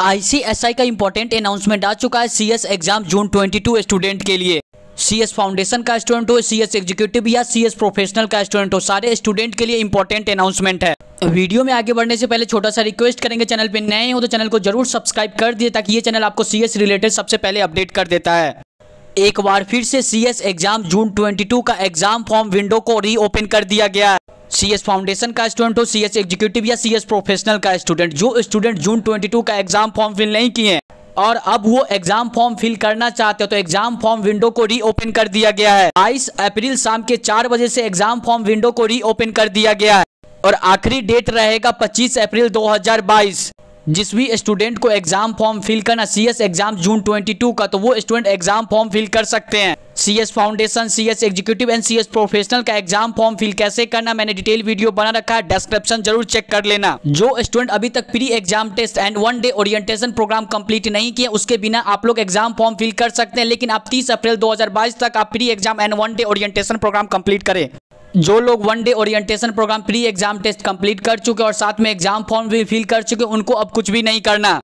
ICSI का important announcement आ चुका है सीएस एग्जाम जून 22 स्टूडेंट के लिए सीएस फाउंडेशन का स्टूडेंट हो सीएस एग्जीक्यूटिव या सीएस प्रोफेशनल का स्टूडेंट हो सारे स्टूडेंट के लिए इंपॉर्टेंट अनाउंसमेंट है वीडियो में आगे बढ़ने से पहले छोटा सा रिक्वेस्ट करेंगे चैनल पे नए हो तो चैनल को जरूर सब्सक्राइब कर दिए ताकि ये चैनल आपको सीएस रिलेटेड सबसे पहले अपडेट कर देता है एक बार फिर से सीएस एग्जाम जून 22 का एग्जाम फॉर्म विंडो को रीओपन कर दिया गया है सी एस फाउंडेशन का स्टूडेंट हो सी एस एग्जीक्यूटिव या सी एस प्रोफेशनल का स्टूडेंट जो स्टूडेंट जून ट्वेंटी टू का एग्जाम फॉर्म फिल नहीं किए और अब वो एग्जाम फॉर्म फिल करना चाहते हो तो एग्जाम फॉर्म विंडो को रीओपन कर दिया गया है बाईस अप्रैल शाम के चार बजे से एग्जाम फॉर्म विंडो को रीओपन कर दिया गया है और आखिरी डेट रहेगा पच्चीस अप्रैल बाईस जिस भी स्टूडेंट को एग्जाम फॉर्म फिल करना सीएस एग्जाम जून 22 का तो वो स्टूडेंट एग्जाम फॉर्म फिल कर सकते हैं C S foundation C S executive and C S professional का एग्जाम फॉर्म फिल कैसे करना मैंने डिटेल वीडियो बना रखा है डिस्क्रिप्शन जरूर चेक कर लेना जो स्टूडेंट अभी तक pre exam test and one day orientation program complete नहीं किए उसके बिना आप लोग एग्जाम फॉर्म फिल कर सकते हैं लेकिन आप तीस अप्रैल दो तक आप pre exam and one day orientation program complete करें जो लोग one day orientation program pre exam test complete कर चुके और साथ में एग्जाम फॉर्म भी फिल कर चुके उनको अब कुछ भी नहीं करना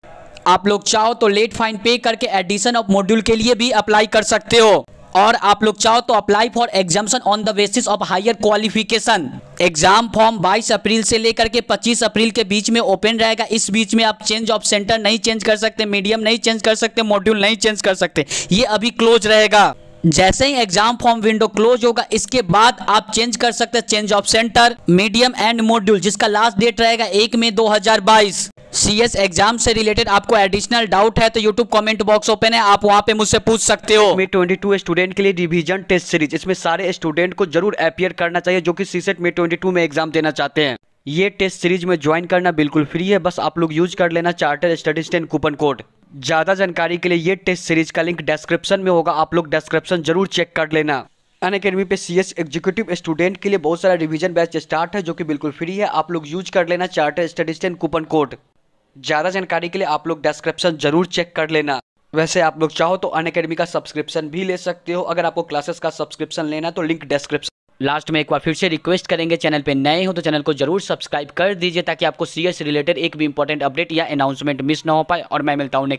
आप लोग चाहो तो लेट फाइन पे करके एडिशन ऑफ मॉड्यूल के लिए भी अप्लाई कर सकते हो और आप लोग चाहो तो apply for exemption on the basis of higher qualification exam form 22 April से लेकर के 25 अप्रैल के बीच में ओपन रहेगा इस बीच में आप चेंज ऑफ सेंटर नहीं चेंज कर सकते मीडियम नहीं चेंज कर सकते मॉड्यूल नहीं चेंज कर सकते ये अभी क्लोज रहेगा जैसे ही एग्जाम फॉर्म विंडो क्लोज होगा इसके बाद आप चेंज कर सकते हैं change of centre medium and module जिसका लास्ट डेट रहेगा एक मई 2022 सी एस एग्जाम से रिलेटेड आपको एडिशनल डाउट है तो यूट्यूब कमेंट बॉक्स ओपन है आप वहां पे मुझसे पूछ सकते हो मे 22 स्टूडेंट के लिए रिवीजन टेस्ट सीरीज इसमें सारे स्टूडेंट को जरूर अपियर करना चाहिए जो कि सीसेट मे 22 में एग्जाम देना चाहते हैं ये टेस्ट सीरीज में ज्वाइन करना बिल्कुल फ्री है बस आप लोग यूज कर लेना charter studies ten coupon code ज़्यादा जानकारी के लिए ये टेस्ट सीरीज का लिंक डिस्क्रिप्शन में होगा आप लोग डिस्क्रिप्शन जरूर चेक कर लेना अन अकेडमी पे सी एस एग्जीक्यूटिव स्टूडेंट के लिए बहुत सारा रिवीजन बैच स्टार्ट है जो कि बिल्कुल फ्री है आप लोग यूज कर लेना charter studies ten coupon code ज़्यादा जानकारी के लिए आप लोग डिस्क्रिप्शन जरूर चेक कर लेना वैसे आप लोग चाहो तो अन अकेडमी का सब्सक्रिप्शन भी ले सकते हो अगर आपको क्लासेस का सब्सक्रिप्शन लेना तो लिंक डिस्क्रिप्शन लास्ट में एक बार फिर से रिक्वेस्ट करेंगे चैनल पे नए हो तो चैनल को जरूर सब्सक्राइब कर दीजिए ताकि आपको सीएस रिलेटेड एक भी इंपॉर्टेंट अपडेट या अनाउंसमेंट मिस ना हो पाए और मैं मिलता हूँ